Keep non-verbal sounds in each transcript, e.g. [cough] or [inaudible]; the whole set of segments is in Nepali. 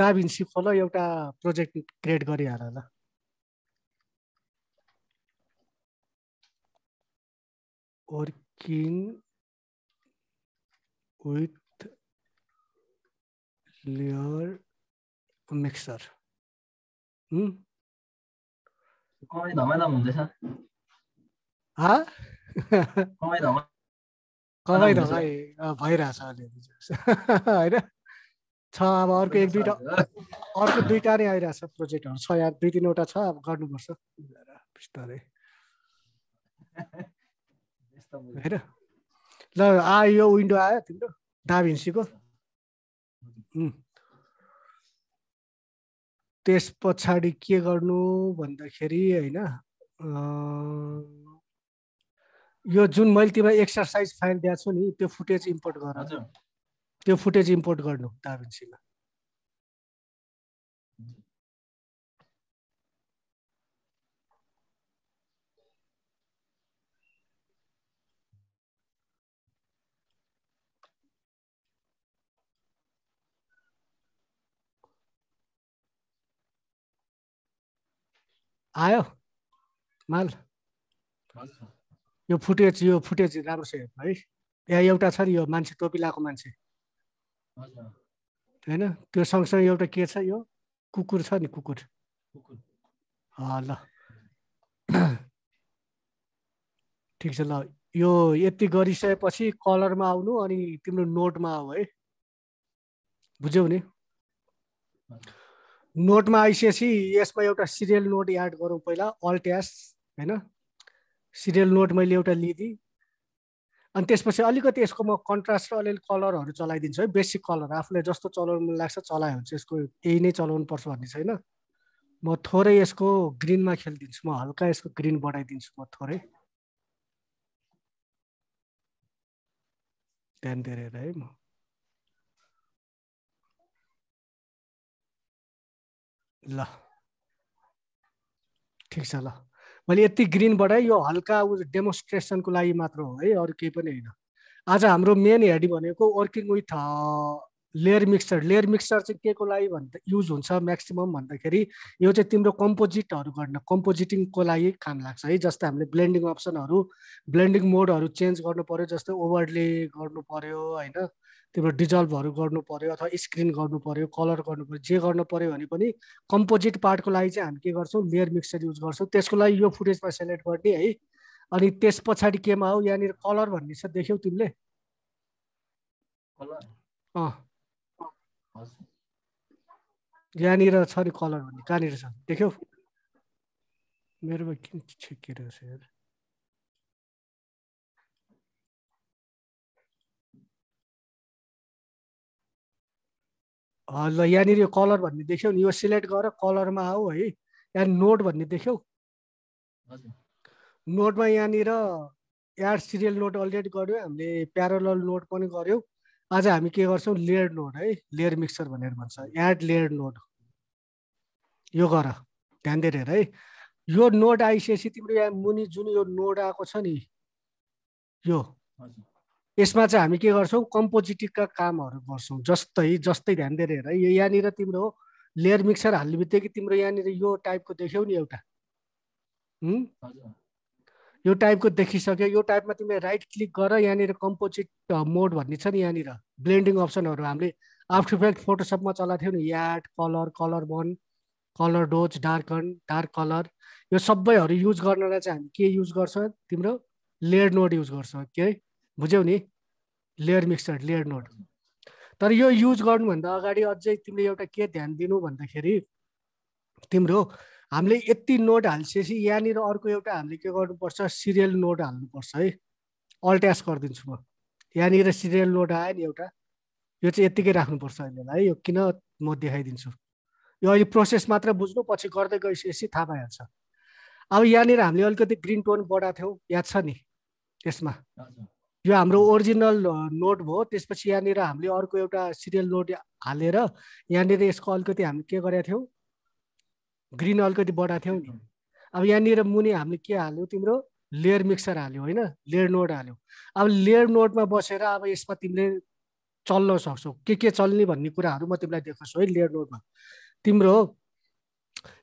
काबिन खोल एउटा प्रोजेक्ट क्रिएट गरिहाल ल वर्किङ विथ लेयर मिक्सर कमाइ धमाइ भइरहेछ अलिअलि [laughs] होइन छ अब अर्को एक दुईवटा अर्को दुईवटा नै आइरहेछ प्रोजेक्टहरू छ या दुई तिनवटा छ अब गर्नुपर्छ बिस्तारै होइन ल आयो विन्डो आयो तिम्रो दाभिन्सीको त्यस पछाडि के गर्नु भन्दाखेरि होइन यो जुन मैले तिमीलाई एक्सर्साइज फाइल दिएको छु नि त्यो फुटेज इम्पोर्ट गर त्यो फुटेज इम्पोर्ट गर्नु दाभेन्सीमा आयो माल यो फुटेज यो फुटेज राम्रो छ है यहाँ एउटा छ नि यो मान्छे टोपी लगाएको मान्छे होइन त्यो सँगसँगै एउटा के छ यो कुकुर छ नि कुकुर ल ठिक छ ल यो यति गरिसकेपछि कलरमा आउनु अनि तिम्रो नोटमा आऊ है बुझ्यौ नि नोटमा आइसकेपछि यसमा एउटा सिरियल नोट एड गरौँ पहिला अल्ट्यास होइन सिरियल नोट मैले एउटा लिदिएँ अनि त्यसपछि अलिकति यसको म कन्ट्रास्ट र अलिअलि कलरहरू चलाइदिन्छु है बेसिक कलर आफूलाई जस्तो चलाउनु मन लाग्छ चलायो भने चाहिँ यसको यही नै चलाउनु पर्छ भन्ने छैन म थोरै यसको ग्रिनमा खेलिदिन्छु म हल्का यसको ग्रिन बढाइदिन्छु म थोरै ध्यान दिएर है म ल ठिक छ ल मैले यति ग्रिनबाटै यो हल्का उ डेमोन्स्ट्रेसनको लागि मात्र हो है अरू केही पनि होइन आज हाम्रो मेन हेड भनेको working with layer mixture layer mixture चाहिँ के को लागि भन्दा युज हुन्छ म्याक्सिमम् भन्दाखेरि यो चाहिँ तिम्रो कम्पोजिटहरू गर्न कम्पोजिटिङको लागि काम लाग्छ है जस्तै हामीले ब्लेन्डिङ अप्सनहरू ब्लेन्डिङ मोडहरू चेन्ज गर्नु पऱ्यो जस्तै ओभरले गर्नु पऱ्यो होइन तिम्रो डिजल्भहरू गर्नु पऱ्यो अथवा स्क्रिन गर्नु पऱ्यो कलर गर्नु पऱ्यो जे गर्नु पऱ्यो भने पनि कम्पोजिट पार्टको लागि चाहिँ हामी के गर्छौँ लेयर मिक्सचर युज गर्छौँ त्यसको लागि यो फुटेजमा सेलेक्ट गर्ने है अनि त्यस पछाडि केमा हो यहाँनिर कलर भन्ने छ देख्यौ तिमीले अँ हजुर यहाँनिर छ नि कलर भन्ने कहाँनिर छ देख्यौ मेरोमा किन छेकिएर छ हेर ल यहाँनिर यो कलर भन्ने देख्यौ नि यो सिलेक्ट गरेर कलरमा आऊ है यहाँ नोट भन्ने देख्यौ नोटमा यहाँनिर एड सिरियल नोट अलरेडी गऱ्यौँ हामीले प्यारल नोट पनि गऱ्यौँ आज हामी के गर्छौँ लेयर नोड है लेयर मिक्सर भनेर भन्छ एड लेयर नोड यो गर ध्यान दिएर हेर है यो नोड आइसकेपछि तिम्रो यहाँ मुनि जुन यो नोड आएको छ नि यो यसमा चाहिँ हामी के गर्छौँ कम्पोजिटिभका कामहरू गर्छौँ जस्तै जस्तै ध्यान दिएर हेर है यो यहाँनिर तिम्रो लेयर मिक्सर हाल्ने बित्तिकै तिम्रो यहाँनिर यो टाइपको देख्यौ नि एउटा यो टाइपको देखिसक्यो यो टाइपमा तिमीले राइट क्लिक गर यहाँनिर कम्पोजिट मोड भन्ने छ नि यहाँनिर ब्लेन्डिङ अप्सनहरू हामीले आफ्टर इफेक्ट फोटोसपमा चलाएको थियौँ नि याड कलर कलर वन colour dodge darken dark colour यो सबैहरू युज गर्नलाई चाहिँ हामी के युज गर्छौँ तिम्रो लेयर नोड युज गर्छौँ के बुझ्यौ नि लेयर मिक्सर लेयर नोड तर यो युज गर्नुभन्दा अगाडि अझै तिमीले एउटा के ध्यान दिनु भन्दाखेरि तिम्रो हामीले यति नोट हालिसकेपछि यहाँनिर अर्को एउटा हामीले के गर्नुपर्छ सिरियल नोट हाल्नुपर्छ है अल्ट्यास गरिदिन्छु म यहाँनिर सिरियल नोट आयो नि एउटा यो चाहिँ यत्तिकै राख्नुपर्छ अहिलेलाई है यो किन म देखाइदिन्छु यो अहिले प्रोसेस मात्र बुझ्नु पछि गर्दै गइसकेपछि थाहा पाइहाल्छ अब यहाँनिर हामीले अलिकति ग्रिन टोन बढाएको थियौँ याद छ नि त्यसमा यो हाम्रो ओरिजिनल नोट भयो त्यसपछि यहाँनिर हामीले अर्को एउटा सिरियल नोट हालेर यहाँनिर यसको अलिकति हामी के गरेका थियौँ ग्रिन अलिकति बढाएको थियौ नि अब यहाँनिर मुनि हामीले के हाल्यो तिम्रो लेयर मिक्सर हाल्यो होइन लेयर नोट हाल्यो अब लेयर नोटमा बसेर अब यसमा तिमीले चल्न सक्छौ के के चल्ने भन्ने कुराहरू म तिमीलाई देखाउँछु है लेयर नोटमा तिम्रो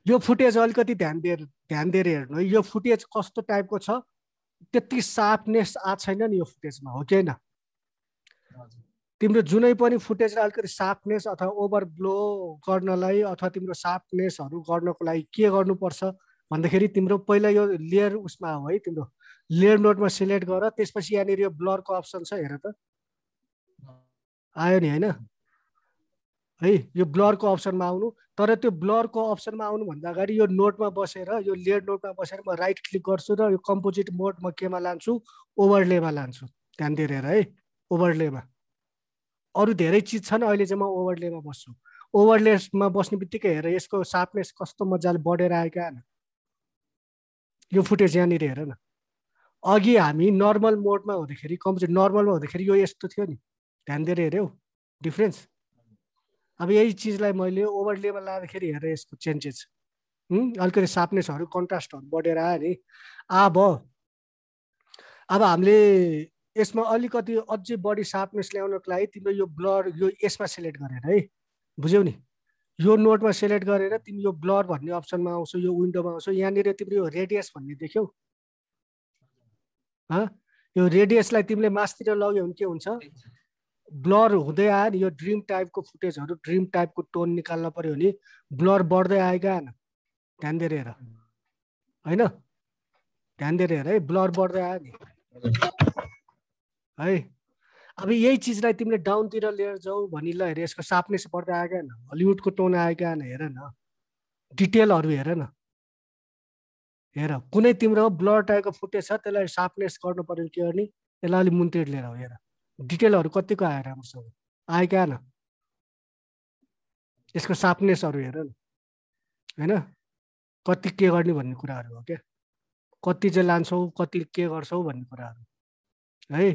यो फुटेज अलिकति ध्यान दिएर ध्यान दिएर हेर्नु यो फुटेज कस्तो टाइपको छ त्यति सार्पनेस आएको छैन नि यो फुटेजमा हो कि होइन तिम्रो जुनै पनि फुटेजलाई अलिकति सार्पनेस अथवा ओभर ब्लो गर्नलाई अथवा तिम्रो सार्पनेसहरू गर्नको लागि के गर्नुपर्छ भन्दाखेरि तिम्रो पहिला यो लेयर उसमा हो है तिम्रो लेयर नोटमा सिलेक्ट गर त्यसपछि यहाँनिर यो ब्लरको अप्सन छ हेर त आयो नि होइन है यो ब्लरको अप्सनमा आउनु तर त्यो ब्लरको अप्सनमा आउनुभन्दा अगाडि यो नोटमा बसेर यो लेयर नोटमा बसेर म राइट क्लिक गर्छु र यो कम्पोजिट मोड म केमा लान्छु ओभरलेमा लान्छु ध्यान दिएर हेर है ओभरलेमा अरू धेरै चिज छन् अहिले चाहिँ म ओभरलेमा बस्छु ओभरलेमा बस्ने बित्तिकै हेर यसको सार्पनेस कस्तो मजाले बढेर आएका होइन यो फुटेज यहाँनिर हेर न अघि हामी नर्मल मोडमा हुँदाखेरि कम्प्युटर नर्मलमा हुँदाखेरि यो यस्तो थियो नि ध्यान दिएर हेऱ्यौ डिफ्रेन्स अब यही चिजलाई मैले ओभरलेमा लाँदाखेरि हेरेँ यसको चेन्जेस अलिकति सार्पनेसहरू कन्ट्रास्टहरू बढेर आयो नि अब अब हामीले यसमा अलिकति अझै बढी सार्पनेस ल्याउनको लागि तिम्रो यो ब्लर यो यसमा सेलेक्ट गरेर है बुझ्यौ नि यो नोटमा सेलेक्ट गरेर तिमी यो ब्लर भन्ने अप्सनमा आउँछ यो विन्डोमा आउँछ यहाँनिर तिम्रो यो रेडियस भन्ने देख्यौ यो रेडियसलाई तिमीले मासतिर लग्यौ भने के हुन्छ ब्लर हुँदै आयो नि यो ड्रिम टाइपको फुटेजहरू ड्रिम टाइपको टोन निकाल्न पऱ्यो भने ब्लर बढ्दै आएका ध्यान दिएर हेर होइन ध्यान दिएर हेर है ब्लर बढ्दै आयो नि है अब यही चिजलाई तिमीले डाउनतिर लिएर जाऊ भनी ल हेर यसको साप्नेस पर्दै आयो न हलिउडको टोन आयो क्या हेर न डिटेलहरू हेर न हेर कुनै तिम्रो ब्लड टाइपको फुटेज छ त्यसलाई सार्पनेस गर्नु पऱ्यो के गर्ने त्यसलाई अलिक मुन्तिर लिएर हेर डिटेलहरू कतिको आयो राम्रोसँग आयो क्या न यसको सार्पनेसहरू हेर न होइन कति के गर्ने भन्ने कुराहरू हो क्या कति चाहिँ लान्छौ कति के गर्छौ भन्ने कुराहरू है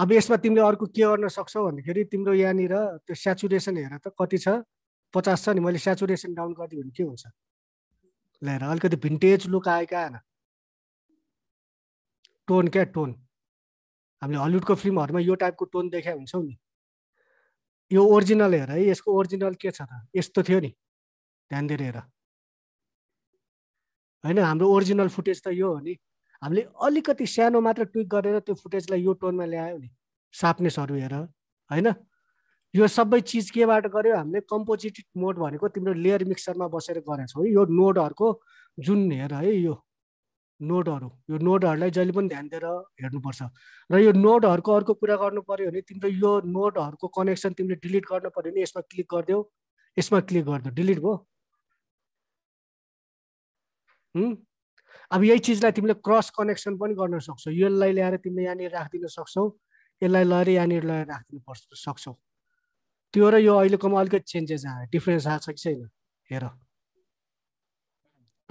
अब यसमा तिमीले अर्को के गर्न सक्छौ भन्दाखेरि तिम्रो यहाँनिर त्यो सेचुरेसन हेर त कति छ पचास छ नि मैले सेचुरेसन डाउन गरिदियो भने के हुन्छ ल हेर अलिकति भिन्टेज लुक आएका होइन टोन क्या टोन हामीले हलिउडको फिल्महरूमा यो टाइपको टोन देखाइ हुन्छौँ नि यो ओरिजिनल हेर है यसको ओरिजिनल के छ त यस्तो थियो नि ध्यान दिएर हेर होइन हाम्रो ओरिजिनल फुटेज त यो हो नि हामीले अलिकति सानो मात्र ट्विक गरेर त्यो फुटेजलाई यो टोनमा ल्यायो नि सार्पनेसहरू हेर होइन यो सबै चिज केबाट गऱ्यो हामीले कम्पोजिट मोड भनेको तिम्रो लेयर मिक्सरमा बसेर है यो नोडहरूको जुन हेर है यो नोडहरू यो नोडहरूलाई जहिले पनि ध्यान दिएर हेर्नुपर्छ र यो नोडहरूको अर्को कुरा गर्नु पऱ्यो भने तिम्रो यो नोडहरूको कनेक्सन तिमीले डिलिट गर्नु पऱ्यो भने यसमा क्लिक गरिदेऊ यसमा क्लिक गरिदेऊ डिलिट भयो अब यही चिजलाई तिमीले क्रस कनेक्सन पनि गर्न सक्छौ यसलाई ल्याएर तिमीले यहाँनिर राखिदिन सक्छौ यसलाई लिएर यहाँनिर लगाएर राखिदिनु पर्छ सक्छौ त्यो र यो अहिलेकोमा अलिकति चेन्जेस आयो डिफ्रेन्स आएको छ कि छैन हेर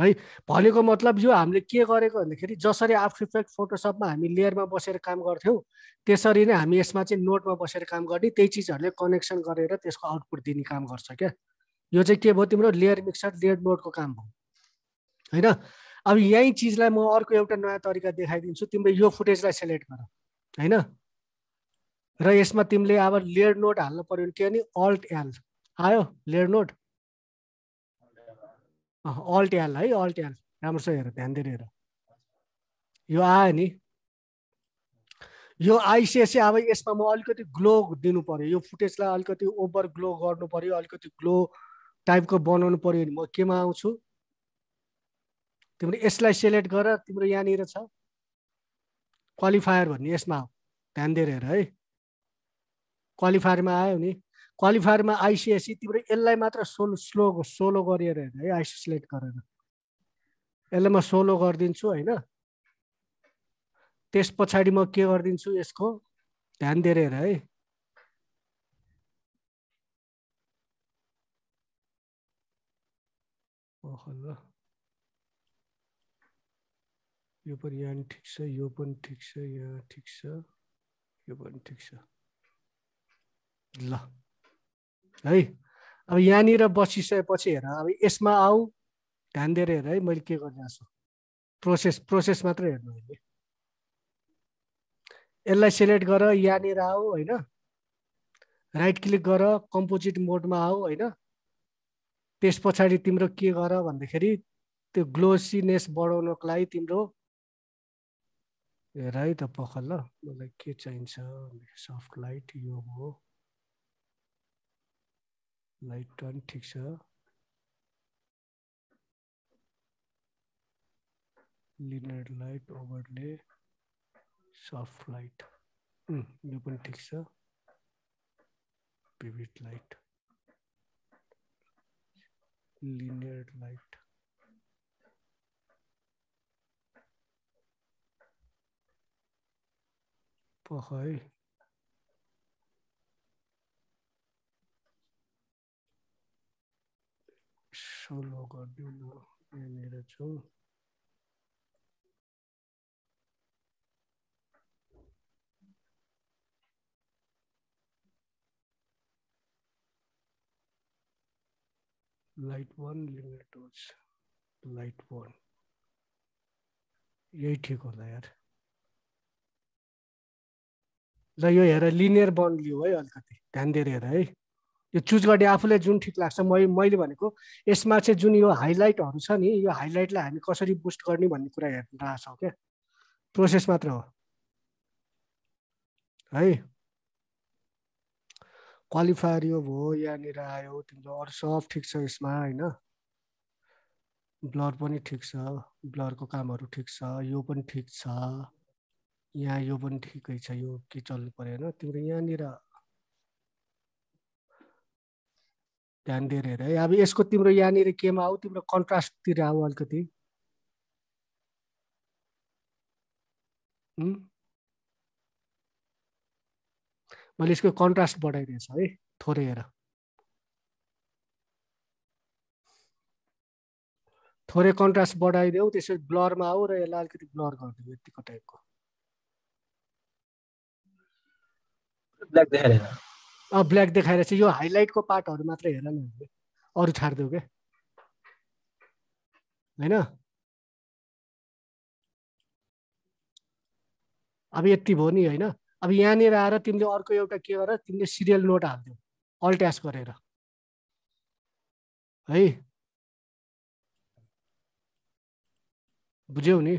है भनेको मतलब यो हामीले के गरेको भन्दाखेरि जसरी आफ्टर इफेक्ट फोटोसपमा हामी लेयरमा बसेर काम गर्थ्यौँ त्यसरी नै हामी यसमा चाहिँ नोटमा बसेर काम गर्ने त्यही चिजहरूले कनेक्सन गरेर त्यसको आउटपुट दिने काम गर्छ क्या यो चाहिँ के भयो तिम्रो लेयर मिक्सर लेयर नोटको काम भयो होइन अब यही चिजलाई म अर्को एउटा नयाँ तरिका देखाइदिन्छु तिम्रो यो फुटेजलाई सेलेक्ट गर होइन र यसमा तिमीले अब लेयर नोट हाल्नु पर्यो भने के भने अल्ट एल आयो लेयर नोट अल्ट एल है अल्ट एल राम्रोसँग हेर ध्यान दिएर हेर यो आयो नि यो आइसिएसी अब यसमा म अलिकति ग्लो दिनु पर्यो यो फुटेजलाई अलिकति ओभर ग्लो गर्नु पर्यो अलिकति ग्लो टाइपको बनाउनु पर्यो भने म केमा आउँछु तिम्रो यसलाई सेलेक्ट गर तिम्रो यहाँनिर छ क्वालिफायर भन्ने यसमा हो ध्यान दिएर हेर है क्वालिफायरमा आयो नि क्वालिफायरमा आइसिएससी तिम्रो यसलाई मात्र सोलो स्लो सोलो गरेर हेर है आइसी सिलेक्ट गरेर यसलाई म सोलो गरिदिन्छु होइन त्यस पछाडि म के गरिदिन्छु यसको ध्यान दिएर हेर है ओहो यो पनि यहाँ ठिक छ यो पनि ठिक छ यहाँ ठिक छ यो पनि ठिक छ ल है अब यहाँनिर बसिसकेपछि हेर अब यसमा आऊ ध्यान दिएर हेर है मैले के गरिरहेको छु प्रोसेस प्रोसेस मात्रै हेर्नु अहिले यसलाई सेलेक्ट गर यहाँनिर आऊ होइन राइट क्लिक गर कम्पोजिट मोडमा आऊ होइन त्यस पछाडि तिम्रो के गर भन्दाखेरि त्यो ग्लोसिनेस बढाउनको लागि तिम्रो हेराइ त पख ल मलाई के चाहिन्छ सफ्ट लाइट यो हो लाइट टर्न ठिक छ linear light overlay soft light यो पनि ठिक छ पिभिट लाइट लिनियर लाइट 過去。सोलो गरिदिउँ म यहाँनिर छु लाइट वान लिमिट लाइट वान यही ठिक होला यार र यो हेर लिनियर बन लियो है अलिकति ध्यान दिएर हेर है यो चुज गर्ने आफूलाई जुन ठिक लाग्छ मै मैले भनेको यसमा चाहिँ जुन यो हाइलाइटहरू छ नि यो हाइलाइटलाई हामी कसरी बुस्ट गर्ने भन्ने कुरा हेर्न रहेछौँ क्या प्रोसेस मात्र हो है क्वालिफायर यो भयो यहाँनिर आयो तिम्रो अरू सब ठिक छ यसमा होइन ब्लर पनि ठिक छ ब्लरको कामहरू ठिक छ यो पनि ठिक छ यहाँ यो पनि ठिकै छ यो के चल्नु परेन होइन तिम्रो यहाँनिर ध्यान दिएर हेर है अब यसको तिम्रो यहाँनिर केमा आऊ तिम्रो कन्ट्रास्टतिर आऊ अलिकति मैले यसको कन्ट्रास्ट बढाइदिएछ है थोरै हेर थोरै कन्ट्रास्ट बढाइदेऊ त्यसो ब्लरमा आऊ र यसलाई अलिकति ब्लर गरिदिऊ यतिको टाइपको ब्ल्याक देखाएर अब ब्ल्याक देखाएर चाहिँ यो हाइलाइटको पार्टहरू मात्रै हेर न अरू छाडिदेऊ क्या होइन अब यति भयो नि होइन अब यहाँनिर आएर तिमीले अर्को एउटा के गर तिमीले सिरियल नोट हालिदेऊ अल्ट्यास गरेर है बुझ्यौ नि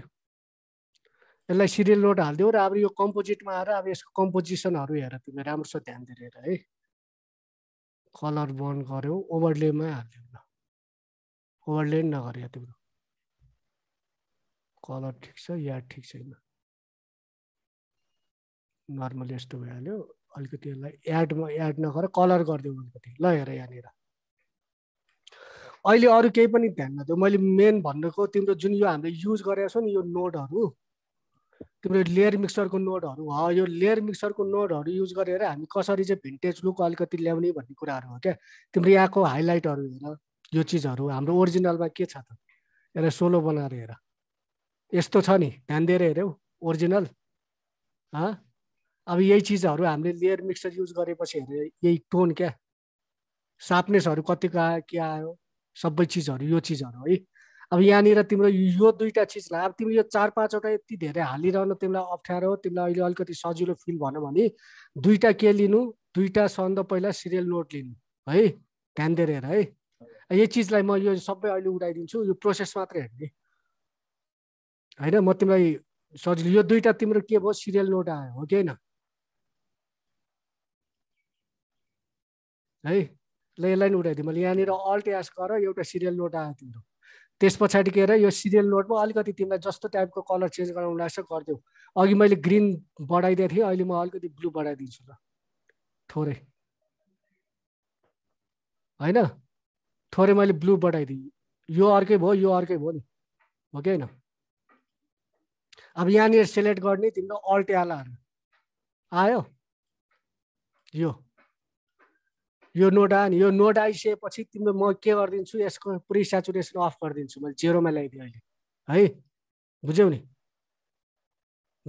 यसलाई सिरियल नोट हालिदेऊ र अब यो कम्पोजिटमा आएर अब यसको कम्पोजिसनहरू हेर तिमी राम्रोसँग ध्यान दिएर है कलर बन्द गऱ्यौ ओभरलेमै हालिदेऊ ल ओभरले नगरे तिम्रो कलर ठिक छ या ठिक छैन नर्मल यस्तो भइहाल्यो अलिकति यसलाई एडमा एड नगर कलर गरिदेऊ अलिकति ल हेर यहाँनिर अहिले अरू केही पनि ध्यान नदेऊ मैले मेन भन्नुको तिम्रो जुन यो हामीले युज गरेको छौ नि यो नोटहरू तिम्रो लेयर मिक्सरको नोडहरू हो यो लेयर मिक्सरको नोडहरू युज गरेर हामी कसरी चाहिँ भिन्टेज लुक अलिकति ल्याउने भन्ने कुराहरू हो क्या तिम्रो यहाँको हाइलाइटहरू हेर यो चिजहरू हाम्रो ओरिजिनलमा के छ त यसलाई सोलो बनाएर हेर यस्तो छ नि ध्यान दिएर हेऱ्यौ ओरिजिनल अब यही चिजहरू हामीले लेयर मिक्सर युज गरेपछि हेरे यही टोन क्या सार्पनेसहरू कतिको आयो के आयो सबै चिजहरू यो चिजहरू है अब यहाँनिर तिम्रो यो दुईवटा चिजलाई अब तिमी यो चार पाँचवटा यति धेरै हालिरहनु तिमीलाई अप्ठ्यारो तिमीलाई अहिले अलिकति सजिलो फिल भनौँ भने दुईवटा के लिनु दुईवटा सन्द पहिला सिरियल नोट लिनु है ध्यान दिएर हेर है यो चिजलाई म यो सबै अहिले उडाइदिन्छु यो प्रोसेस मात्रै हेर्ने होइन म तिमीलाई सजिलो यो दुईवटा तिम्रो के भयो सिरियल नोट आयो हो कि होइन है ल यसलाई नि उडाइदिउँ मैले यहाँनिर अल्ट गर एउटा सिरियल नोट आयो तिम्रो त्यस पछाडि के अरे यो सिरियल नोटमा अलिकति तिमीलाई जस्तो टाइपको कलर चेन्ज गराउनु लाग्छ गरिदेऊ अघि मैले ग्रिन बढाइदिएको थिएँ अहिले म अलिकति ब्लू बढाइदिन्छु ल थोरै होइन थोरै मैले ब्लू बढाइदिएँ यो अर्कै भयो यो अर्कै भयो नि हो कि होइन अब यहाँनिर सेलेक्ट गर्ने तिम्रो अल्ट्यालाहरू आयो यो यो आयो अनि यो नोट आइसकेपछि तिम्रो म के गरिदिन्छु यसको पुरै सेचुरेसन अफ गरिदिन्छु मैले जेरोमा ल्याइदिएँ अहिले है बुझ्यौ नि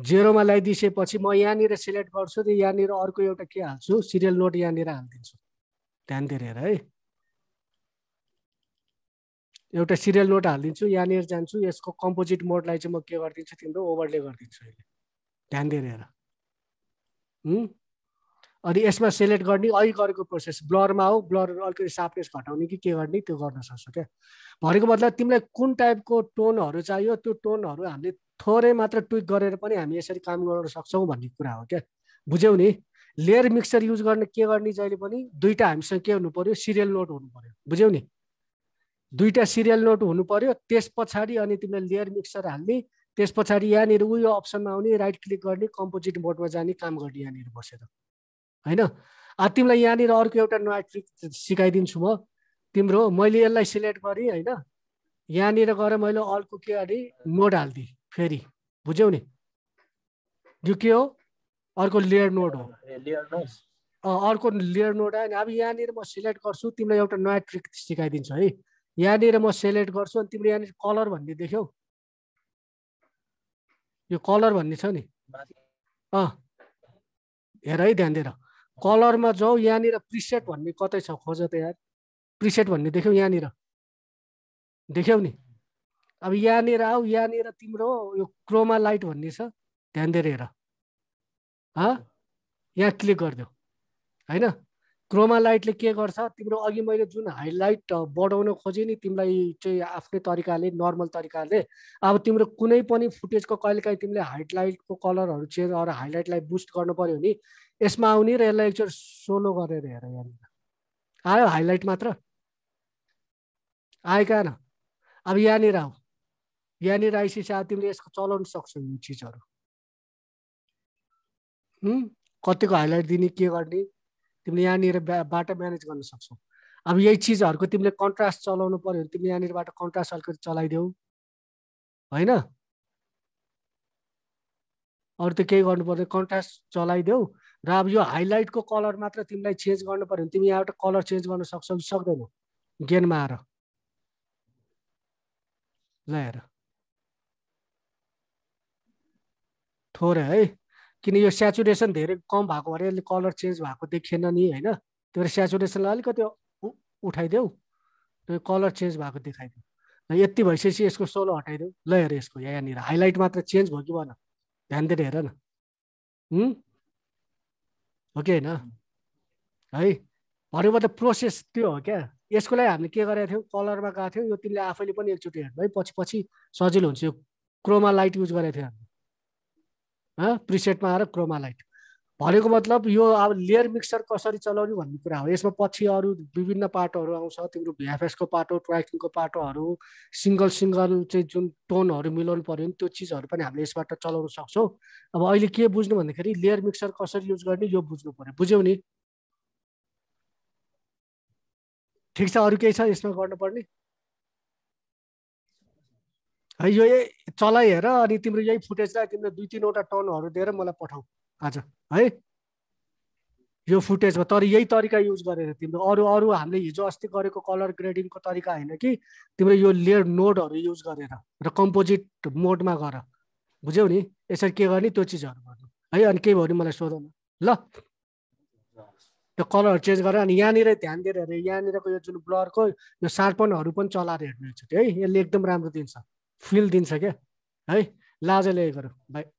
जेरोमा ल्याइदिइसकेपछि म यहाँनिर सिलेक्ट गर्छु नि यहाँनिर अर्को एउटा के हाल्छु सिरियल नोट यहाँनिर हालिदिन्छु ध्यान दिएर हेर है एउटा सिरियल नोट हालिदिन्छु यहाँनिर जान्छु यसको कम्पोजिट मोडलाई चाहिँ म के गरिदिन्छु तिम्रो ओभरले गरिदिन्छु अहिले ध्यान दिएर अनि यसमा सेलेक्ट गर्ने अहिले गरेको प्रोसेस ब्लरमा हो ब्लर अलिकति सार्पनेस घटाउने कि के गर्ने त्यो गर्न सक्छौ क्या भनेको मतलब तिमीलाई कुन टाइपको टोनहरू चाहियो त्यो टोनहरू हामीले थोरै मात्र ट्विक गरेर पनि हामी यसरी काम गर्न सक्छौँ भन्ने कुरा हो क्या बुझ्यौ नि लेयर मिक्सर युज गर्ने के गर्ने जहिले पनि दुईवटा हामीसँग के हुनु पऱ्यो सिरियल नोट हुनु पऱ्यो बुझ्यौ नि दुइटा सिरियल नोट हुनु पऱ्यो त्यस पछाडि अनि तिमीले लेयर मिक्सर हाल्ने त्यस पछाडि यहाँनिर उयो अप्सनमा आउने राइट क्लिक गर्ने कम्पोजिट मोडमा जाने काम गर्ने यहाँनिर बसेर होइन तिमीलाई यहाँनिर अर्को एउटा नयाँ ट्रिक सिकाइदिन्छु म तिम्रो मैले यसलाई सिलेक्ट गरेँ होइन यहाँनिर गएर मैले अर्को के अरे नोड हालिदिएँ फेरि बुझ्यौ नि यो के हो अर्को लेयर नोड हो अर्को लेयर नोड आयो नि अब यहाँनिर म सिलेक्ट गर्छु तिमीलाई एउटा नयाँ ट्रिक सिकाइदिन्छु है यहाँनिर म सेलेक्ट गर्छु अनि तिम्रो यहाँनिर कलर भन्ने देख्यौ यो कलर भन्ने छ नि अँ हेर है ध्यान दिएर कलरमा जाउँ यहाँनिर प्रिसेट भन्ने कतै छ खोज त यार प्रिसेट भन्ने देख्यौ यहाँनिर देख्यौ नि अब यहाँनिर आऊ यहाँनिर तिम्रो यो क्रोमा लाइट भन्ने छ ध्यान दिएर हेर यहाँ क्लिक गरिदेऊ होइन क्रोमा लाइटले के गर्छ तिम्रो अघि मैले जुन हाइलाइट बढाउन खोजेँ नि तिमीलाई चाहिँ आफ्नै तरिकाले नर्मल तरिकाले अब तिम्रो कुनै पनि फुटेजको कहिलेकाहीँ तिमीले हाइलाइटको कलरहरू चेन्ज गरेर हाइलाइटलाई बुस्ट गर्नु पऱ्यो भने यसमा आउने र यसलाई एकचोटि सोलो गरेर हेर यहाँनिर आयो हाइलाइट मात्र आएका न अब यहाँनिर आऊ यहाँनिर आइसकेपछि अब तिमीले यसको चलाउन सक्छौ यो चिजहरू कतिको हाइलाइट दिने के गर्ने तिमीले यहाँनिर बाटो म्यानेज गर्न सक्छौ अब यही चिजहरूको तिमीले कन्ट्रास्ट चलाउनु पऱ्यो भने तिमीले यहाँनिरबाट कन्ट्रास्ट अलिकति चलाइदेऊ होइन अरू त केही गर्नु पर्दैन कन्ट्रास्ट चलाइदेऊ र अब यो हाइलाइटको कलर मात्र तिमीलाई चेन्ज गर्नु पऱ्यो भने तिमी यहाँबाट कलर चेन्ज गर्न सक्छौ कि सक्दैनौ गेनमा आएर ल हेर थोरै है किन यो सेचुरेसन धेरै कम भएको भएर यसले कलर चेन्ज भएको देखिएन नि होइन त्यो भएर सेचुरेसनलाई अलिकति उठाइदेऊ त्यो कलर चेन्ज भएको देखाइदेऊ र यति भइसकेपछि यसको सोलो हटाइदेऊ ल हेर यसको यहाँनिर हाइलाइट मात्र चेन्ज भयो कि भन ध्यान दिएर हेर न हो कि होइन है भनेको त प्रोसेस त्यो हो क्या यसको लागि हामीले के गरेका थियौँ कलरमा गएको थियौँ यो तिमीले आफैले पनि एकचोटि हेर्नु है पछि पछि सजिलो हुन्छ यो क्रोमा लाइट युज गरेको थियो हामीले प्रिसेटमा आएर क्रोमालाइट भनेको मतलब यो अब लेयर मिक्सर कसरी चलाउने भन्ने कुरा हो यसमा पछि अरू विभिन्न पाटोहरू आउँछ तिम्रो भिएफएसको पाटो ट्र्याकिङको पाटोहरू सिङ्गल सिङ्गल चाहिँ जुन टोनहरू मिलाउनु पऱ्यो नि त्यो चिजहरू पनि हामीले यसबाट चलाउन सक्छौँ अब अहिले के बुझ्नु भन्दाखेरि लेयर मिक्सर कसरी युज गर्ने यो बुझ्नु पऱ्यो बुझ्यौ नि ठिक छ अरू केही छ यसमा गर्नुपर्ने है यो चलाइ हेर अनि तिम्रो यही फुटेजलाई तिमीले दुई तिनवटा टर्नहरू दिएर मलाई पठाउ आज है यो फुटेजमा तर यही तरिका युज गरेर तिम्रो अरू अरू हामीले हिजो अस्ति गरेको कलर ग्रेडिङको तरिका होइन कि तिम्रो यो लेयर नोडहरू युज गरेर र कम्पोजिट मोडमा गर बुझ्यौ नि यसरी के गर्ने त्यो चिजहरू गर्नु है अनि केही भयो भने मलाई न ल त्यो कलरहरू चेन्ज गरेर अनि यहाँनिर ध्यान दिएर हेरेँ यहाँनिरको यो जुन ब्लरको यो सार्पनहरू पनि चलाएर हेर्नु एकचोटि है यसले एकदम राम्रो दिन्छ फिल दिन्छ क्या है लाजले गरौँ बाई